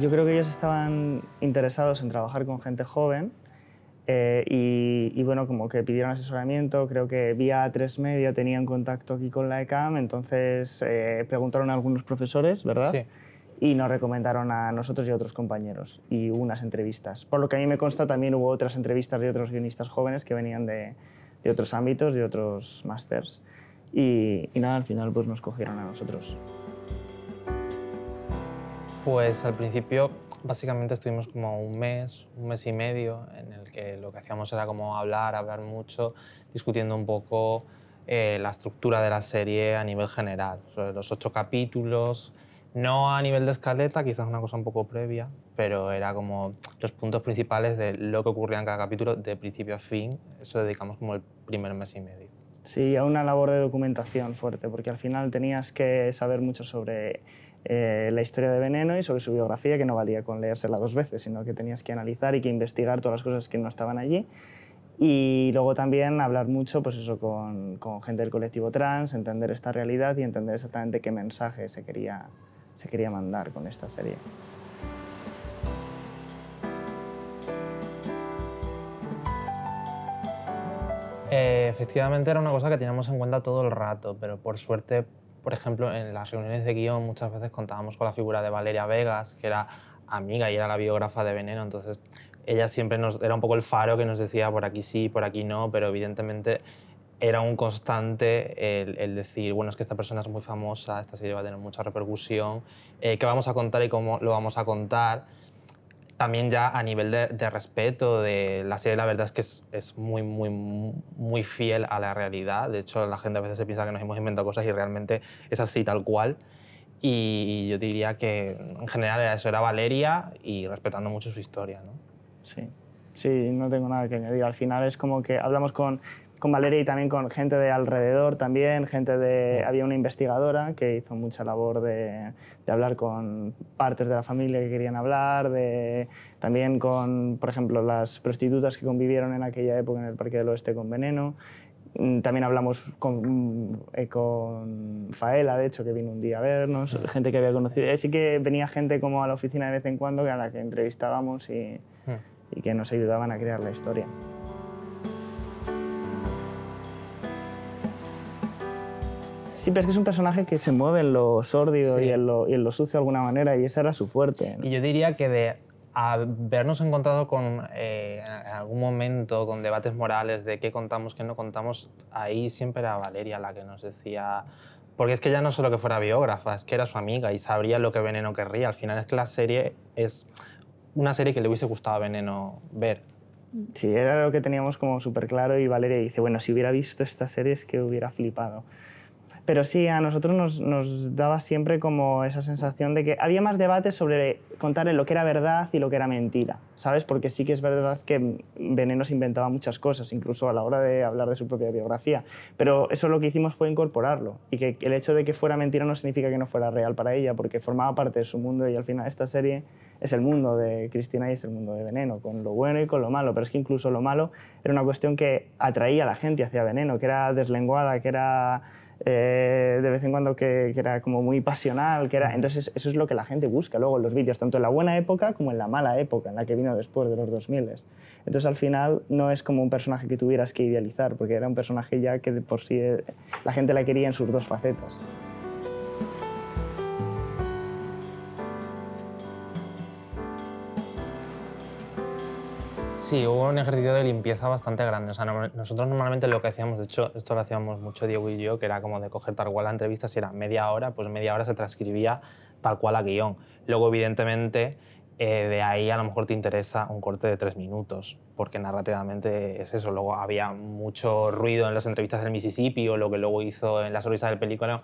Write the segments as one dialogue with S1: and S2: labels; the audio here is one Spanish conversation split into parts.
S1: Yo creo que ellos estaban interesados en trabajar con gente joven eh, y, bueno, como que pidieron asesoramiento, creo que vía tres tenían contacto aquí con la ECAM, entonces eh, preguntaron a algunos profesores, ¿verdad? Sí. Y nos recomendaron a nosotros y a otros compañeros y hubo unas entrevistas. Por lo que a mí me consta, también hubo otras entrevistas de otros guionistas jóvenes que venían de, otros ámbitos, de otros másters. Y, y nada, al final pues nos cogieron a nosotros.
S2: Pues al principio básicamente estuvimos como un mes, un mes y medio, en el que lo que hacíamos era como hablar, hablar mucho, discutiendo un poco eh, la estructura de la serie a nivel general, los ocho capítulos, no a nivel de escaleta, quizás una cosa un poco previa, pero era como los puntos principales de lo que ocurría en cada capítulo de principio a fin, eso dedicamos como el primer mes y medio.
S1: Sí, a una labor de documentación fuerte, porque al final tenías que saber mucho sobre eh, la historia de Veneno y sobre su biografía, que no valía con leérsela dos veces, sino que tenías que analizar y que investigar todas las cosas que no estaban allí. Y luego también hablar mucho pues eso, con, gente del colectivo trans, entender esta realidad y entender exactamente qué mensaje se quería, se quería mandar con esta serie.
S2: Eh, efectivamente era una cosa que teníamos en cuenta todo el rato, pero por suerte por ejemplo, en las reuniones de guión muchas veces contábamos con la figura de Valeria Vegas, que era amiga y era la biógrafa de Veneno, entonces ella siempre nos, era un poco el faro que nos decía por aquí sí, por aquí no, pero evidentemente era un constante el, decir, bueno, es que esta persona es muy famosa, esta serie va a tener mucha repercusión, eh, ¿qué vamos a contar y cómo lo vamos a contar? también ya a nivel de, respeto de la serie, la verdad es que es, muy, muy, muy fiel a la realidad. De hecho, la gente a veces se piensa que nos hemos inventado cosas y realmente es así tal cual. Y yo diría que en general eso era Valeria y respetando mucho su historia. ¿no?
S1: Sí, sí, no tengo nada que añadir. Al final es como que hablamos con con Valeria y también con gente de alrededor también, gente de... Había una investigadora que hizo mucha labor de, hablar con partes de la familia que querían hablar, de, también con, por ejemplo, las prostitutas que convivieron en aquella época en el Parque del Oeste con Veneno. Mm, también hablamos con, eh, con Faela, de hecho, que vino un día a vernos, gente que había conocido. Así eh, que venía gente como a la oficina de vez en cuando a la que entrevistábamos y, hmm. y que nos ayudaban a crear la historia. Sí, pero es que es un personaje que se mueve en lo sórdido y, en lo, y, lo, sucio de alguna manera, y esa era su
S2: fuerte. Y yo diría que de habernos encontrado con, eh, en algún momento con debates morales de qué contamos, qué no contamos, ahí siempre era Valeria la que nos decía... Porque es que ya no solo que fuera biógrafa, es que era su amiga y sabría lo que Veneno querría. Al final es que la serie es una serie que le hubiese gustado a Veneno ver. Sí, era
S1: lo que teníamos como súper claro y Valeria dice, bueno, si hubiera visto esta serie es que hubiera flipado pero sí, a nosotros nos, daba siempre como esa sensación de que había más debate sobre contar lo que era verdad y lo que era mentira, ¿sabes? Porque sí que es verdad que Veneno se inventaba muchas cosas, incluso a la hora de hablar de su propia biografía, pero eso lo que hicimos fue incorporarlo y que el hecho de que fuera mentira no significa que no fuera real para ella, porque formaba parte de su mundo y al final esta serie es el mundo de Cristina y es el mundo de Veneno, con lo bueno y con lo malo, pero es que incluso lo malo era una cuestión que atraía a la gente hacia Veneno, que era deslenguada, que era eh, de vez en cuando que, era como muy pasional, que era... Entonces eso es lo que la gente busca luego en los vídeos, tanto en la buena época como en la mala época, en la que vino después de los 2000. Entonces al final no es como un personaje que tuvieras que idealizar, porque era un personaje ya que de por sí eh, la gente la quería en
S2: sus dos facetas. Sí, hubo un ejercicio de limpieza bastante grande. O sea, nosotros normalmente lo que hacíamos, de hecho, esto lo hacíamos mucho Diego y yo, que era como de coger tal cual la entrevista, si era media hora, pues media hora se transcribía tal cual a guión. Luego, evidentemente, eh, de ahí a lo mejor te interesa un corte de tres minutos, porque narrativamente es eso. Luego había mucho ruido en las entrevistas del Mississippi o lo que luego hizo en las sonrisa del película,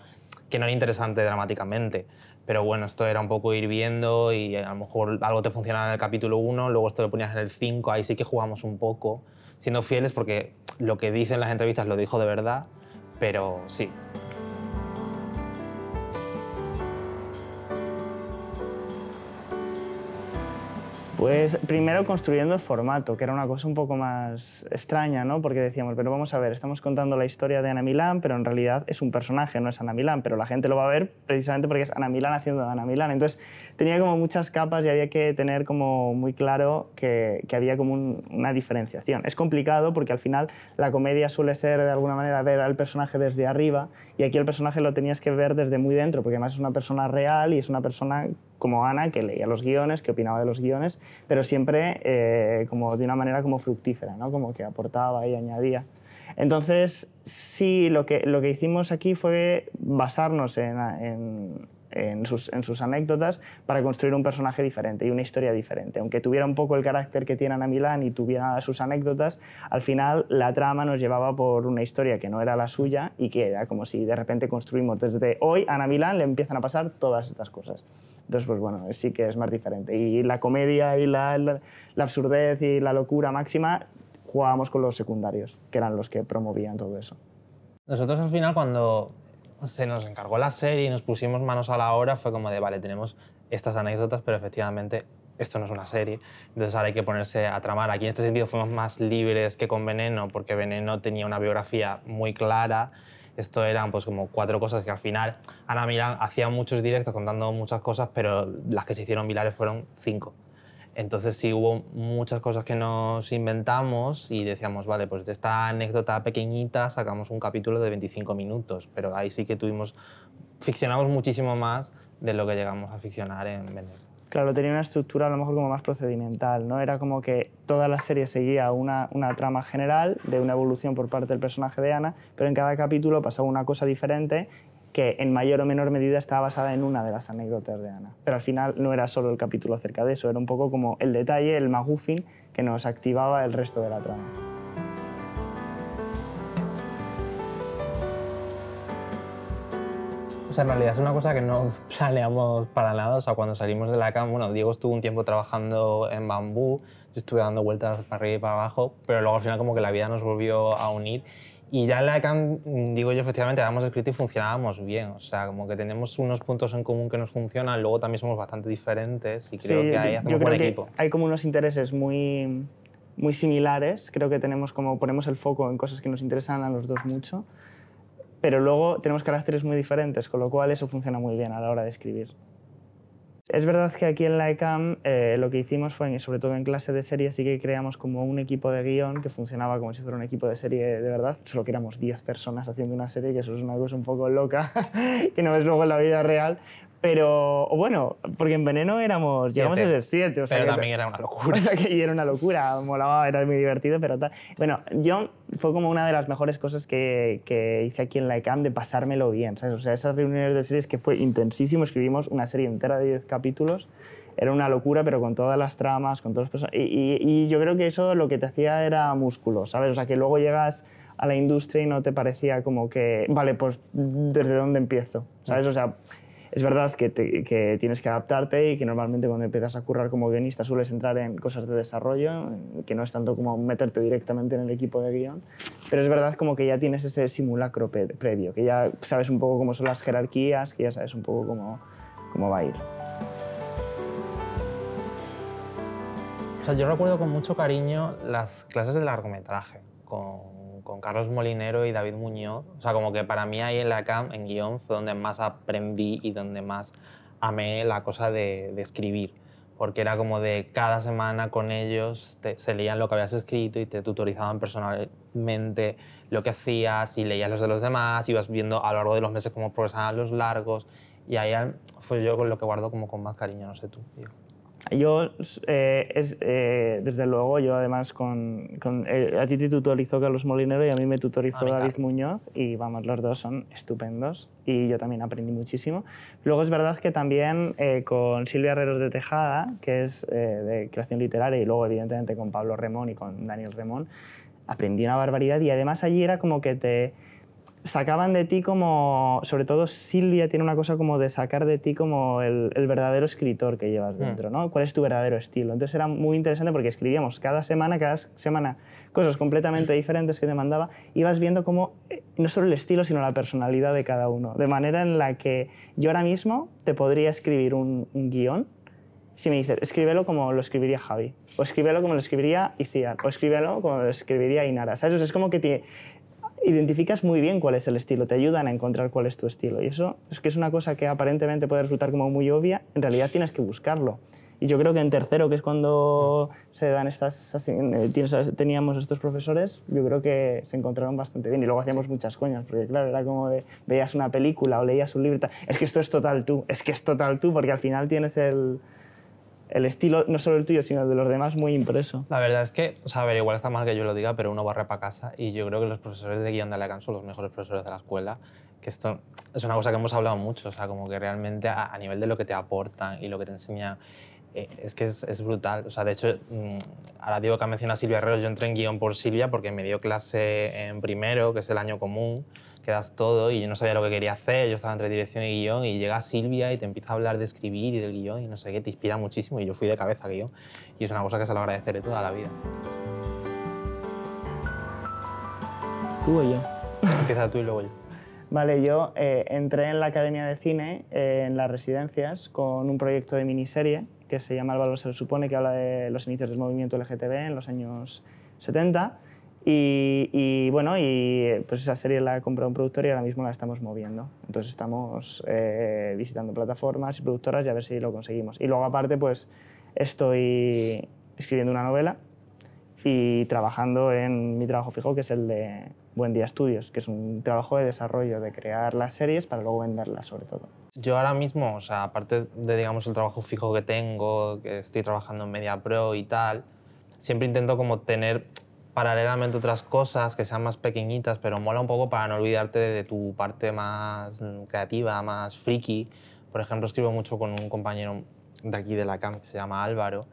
S2: que no era interesante dramáticamente. Pero bueno, esto era un poco ir viendo y a lo mejor algo te funcionaba en el capítulo 1, luego esto lo ponías en el 5, ahí sí que jugamos un poco, siendo fieles porque lo que dicen las entrevistas lo dijo de verdad, pero sí,
S1: Pues primero construyendo el formato, que era una cosa un poco más extraña, ¿no? Porque decíamos, pero vamos a ver, estamos contando la historia de Ana Milán, pero en realidad es un personaje, no es Ana Milán, pero la gente lo va a ver precisamente porque es Ana Milán haciendo de Ana Milán. Entonces tenía como muchas capas y había que tener como muy claro que, había como una diferenciación. Es complicado porque al final la comedia suele ser de alguna manera ver al personaje desde arriba y aquí el personaje lo tenías que ver desde muy dentro, porque además es una persona real y es una persona como Ana, que leía los guiones, que opinaba de los guiones, pero siempre eh, como de una manera como fructífera, ¿no? como que aportaba y añadía. Entonces, sí, lo que, lo que hicimos aquí fue basarnos en, en, sus, en, sus, anécdotas para construir un personaje diferente y una historia diferente. Aunque tuviera un poco el carácter que tiene Ana Milán y tuviera sus anécdotas, al final la trama nos llevaba por una historia que no era la suya y que era como si de repente construimos desde hoy a Ana Milán le empiezan a pasar todas estas cosas. Entonces, pues bueno, sí que es más diferente. Y la comedia y la, absurdez y la locura máxima jugábamos con los secundarios, que eran los que promovían todo eso.
S2: Nosotros al final cuando se nos encargó la serie y nos pusimos manos a la obra fue como de, vale, tenemos estas anécdotas, pero efectivamente esto no es una serie, entonces ahora hay que ponerse a tramar. Aquí en este sentido fuimos más libres que con Veneno, porque Veneno tenía una biografía muy clara esto eran pues como cuatro cosas que al final Ana Milán hacía muchos directos contando muchas cosas, pero las que se hicieron milares fueron cinco. Entonces sí hubo muchas cosas que nos inventamos y decíamos, vale, pues de esta anécdota pequeñita sacamos un capítulo de 25 minutos, pero ahí sí que tuvimos, ficcionamos muchísimo más de lo que llegamos a ficcionar en Venezuela.
S1: Claro, tenía una estructura a lo mejor como más procedimental, ¿no? Era como que toda la serie seguía una, trama general de una evolución por parte del personaje de Ana, pero en cada capítulo pasaba una cosa diferente que en mayor o menor medida estaba basada en una de las anécdotas de Ana. Pero al final no era solo el capítulo acerca de eso, era un poco como el detalle, el maguffin que nos activaba el resto de la trama.
S2: en realidad es una cosa que no planeamos para nada. sea, cuando salimos de la cama, bueno, Diego estuvo un tiempo trabajando en bambú, yo estuve dando vueltas para arriba y para abajo, pero luego al final como que la vida nos volvió a unir y ya en la ECAM, digo yo, efectivamente, habíamos escrito y funcionábamos bien. O sea, como que tenemos unos puntos en común que nos funcionan, luego también somos bastante diferentes y creo que ahí hacemos yo creo que
S1: Hay como unos intereses muy, muy similares. Creo que tenemos como ponemos el foco en cosas que nos interesan a los dos mucho pero luego tenemos caracteres muy diferentes, con lo cual eso funciona muy bien a la hora de escribir. Es verdad que aquí en la ECAM eh, lo que hicimos fue, sobre todo en clase de serie, sí que creamos como un equipo de guión que funcionaba como si fuera un equipo de serie de verdad, solo que éramos 10 personas haciendo una serie, que eso es una cosa un poco loca que no es luego en la vida real, pero bueno, porque en Veneno éramos, llegamos a ser siete. O sea pero también era una locura. O sea que, y era una locura, molaba, era muy divertido, pero tal. Bueno, yo fue como una de las mejores cosas que, que hice aquí en la ECAM de pasármelo bien, ¿sabes? O sea, esas reuniones de series que fue intensísimo, escribimos una serie entera de 10 capítulos. Era una locura, pero con todas las tramas, con todas las personas. Y, y yo creo que eso lo que te hacía era músculo, ¿sabes? O sea, que luego llegas a la industria y no te parecía como que, vale, pues desde dónde empiezo, ¿sabes? O sea, es verdad que, tienes que adaptarte y que normalmente cuando empiezas a currar como guionista sueles entrar en cosas de desarrollo, que no es tanto como meterte directamente en el equipo de guión, pero es verdad como que ya tienes ese simulacro previo, que ya sabes un poco cómo son las jerarquías, que ya sabes un poco cómo, cómo va a ir.
S2: yo recuerdo con mucho cariño las clases de largometraje con con, Carlos Molinero y David Muñoz. O sea, como que para mí ahí en la CAM, en guión, fue donde más aprendí y donde más amé la cosa de, escribir. Porque era como de cada semana con ellos se leían lo que habías escrito y te tutorizaban personalmente lo que hacías y leías los de los demás, ibas viendo a lo largo de los meses cómo progresaban los largos. Y ahí fue yo con lo que guardo como con más cariño, no sé tú.
S1: Yo, eh, eh, desde luego, yo además con... Eh, a ti te tutorizó Carlos Molinero y a mí me tutorizó ah, David Muñoz y vamos, los dos son estupendos y yo también aprendí muchísimo. Luego es verdad que también con Silvia Herreros de Tejada, que es de creación literaria, y luego evidentemente con Pablo Remón y con Daniel Remón, aprendí una barbaridad y además allí era como que te sacaban de ti como, sobre todo Silvia tiene una cosa como de sacar de ti como el, verdadero escritor que llevas mm. dentro, ¿no? ¿Cuál es tu verdadero estilo? Entonces era muy interesante porque escribíamos cada semana, cada semana cosas completamente mm. diferentes que te mandaba, ibas viendo como eh, no solo el estilo, sino la personalidad de cada uno, de manera en la que yo ahora mismo te podría escribir un, guión si me dices, escríbelo como lo escribiría Javi, o escríbelo como lo escribiría icía o escríbelo como lo escribiría Inara, es como que te, identificas muy bien cuál es el estilo, te ayudan a encontrar cuál es tu estilo. Y eso es que es una cosa que aparentemente puede resultar como muy obvia, en realidad tienes que buscarlo. Y yo creo que en tercero, que es cuando se dan estas, eh, teníamos estos profesores, yo creo que se encontraron bastante bien. Y luego hacíamos muchas coñas, porque claro, era como de veías una película o leías un libro, es que esto es total tú, es que es total tú, porque al final tienes el, el estilo, no solo el tuyo, sino el de los demás, muy impreso.
S2: La verdad es que, o sea, a ver, igual está mal que yo lo diga, pero uno barre para casa y yo creo que los profesores de guión de Alecán son los mejores profesores de la escuela, que esto es una cosa que hemos hablado mucho, o sea, como que realmente a, nivel de lo que te aportan y lo que te enseña eh, es que es, brutal. O sea, de hecho, mm, ahora digo que menciona Silvia Herrero, yo entré en guión por Silvia porque me dio clase en primero, que es el año común quedas todo y yo no sabía lo que quería hacer, yo estaba entre dirección y guión y llega Silvia y te empieza a hablar de escribir y del guión y no sé qué, te inspira muchísimo y yo fui de cabeza guión y es una cosa que se lo agradeceré toda la vida. ¿Tú o yo? Empieza tú y luego yo. Vale, yo
S1: eh, entré en la Academia de Cine, eh, en las residencias, con un proyecto de miniserie que se llama El valor se lo supone, que habla de los inicios del movimiento LGTB en los años 70 y, bueno, y eh, pues esa serie la ha comprado un productor y ahora mismo la estamos moviendo. Entonces estamos eh, visitando plataformas y productoras y a ver si lo conseguimos. Y luego aparte pues estoy escribiendo una novela y trabajando en mi trabajo fijo que es el de Buen Día Estudios, que es un trabajo de desarrollo, de crear las series para luego venderlas sobre todo.
S2: Yo ahora mismo, o sea, aparte de digamos el trabajo fijo que tengo, que estoy trabajando en Media Pro y tal, siempre intento como tener paralelamente otras cosas que sean más pequeñitas, pero mola un poco para no olvidarte de tu parte más mm, creativa, más friki. Por ejemplo, escribo mucho con un compañero de aquí de la CAM que se llama Álvaro,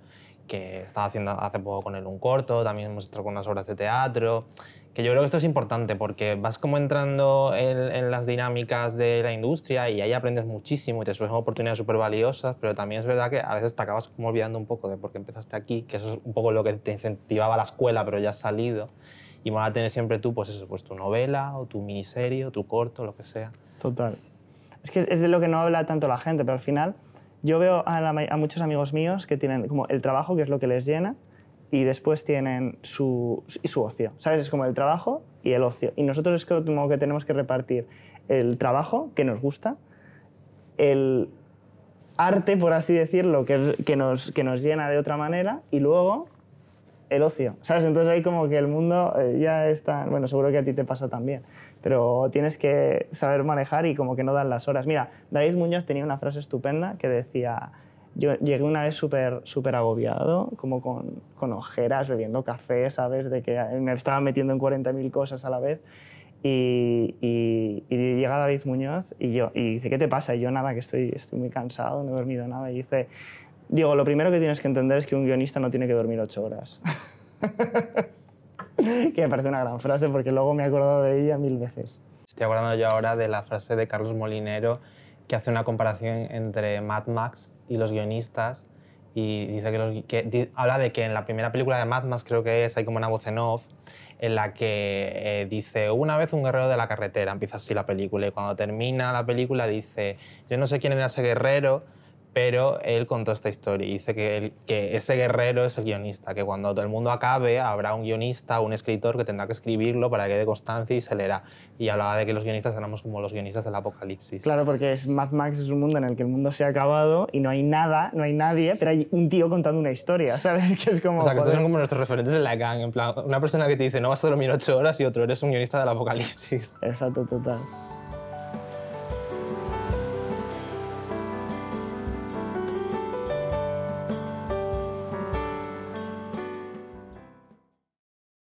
S2: que estaba haciendo hace poco con él un corto, también hemos estado con unas obras de teatro que yo creo que esto es importante porque vas como entrando en, las dinámicas de la industria y ahí aprendes muchísimo y te surgen oportunidades súper valiosas, pero también es verdad que a veces te acabas como olvidando un poco de por qué empezaste aquí, que eso es un poco lo que te incentivaba la escuela, pero ya has salido. Y van a tener siempre tú, pues eso, pues tu novela o tu miniserie tu corto, lo que sea.
S1: Total. Es que es de lo que no habla tanto la gente, pero al final yo veo a, a muchos amigos míos que tienen como el trabajo, que es lo que les llena, y después tienen su, su ocio. ¿Sabes? Es como el trabajo y el ocio. Y nosotros es como que tenemos que repartir el trabajo, que nos gusta, el arte, por así decirlo, que, que, nos, que nos llena de otra manera, y luego el ocio, ¿sabes? Entonces ahí como que el mundo eh, ya está, bueno, seguro que a ti te pasa también, pero tienes que saber manejar y como que no dan las horas. Mira, David Muñoz tenía una frase estupenda que decía, yo llegué una vez súper súper agobiado, como con, con, ojeras, bebiendo café, ¿sabes? De que me estaba metiendo en 40.000 cosas a la vez. Y, y, y, llega David Muñoz y, yo, y dice, ¿qué te pasa? Y yo nada, que estoy, estoy muy cansado, no he dormido nada. Y dice, digo, lo primero que tienes que entender es que un guionista no tiene que dormir ocho horas. que me parece una gran frase porque luego me he acordado de ella mil veces.
S2: Estoy acordando yo ahora de la frase de Carlos Molinero que hace una comparación entre Mad Max y los guionistas y dice que, habla de que en la primera película de Mad Max creo que es hay como una voz en off en la que eh, dice una vez un guerrero de la carretera empieza así la película y cuando termina la película dice yo no sé quién era ese guerrero pero él contó esta historia y dice que, que, ese guerrero es el guionista, que cuando todo el mundo acabe habrá un guionista, un escritor que tendrá que escribirlo para que dé constancia y se leerá. Y hablaba de que los guionistas éramos como los guionistas del apocalipsis.
S1: Claro, porque es Mad Max es un mundo en el que el mundo se ha acabado y no hay nada, no hay nadie, pero hay un tío contando una historia, ¿sabes? Que es como, o sea, que estos son
S2: como nuestros referentes en la gang, en plan, una persona que te dice no vas a dormir ocho horas y otro eres un guionista del apocalipsis. Exacto, total.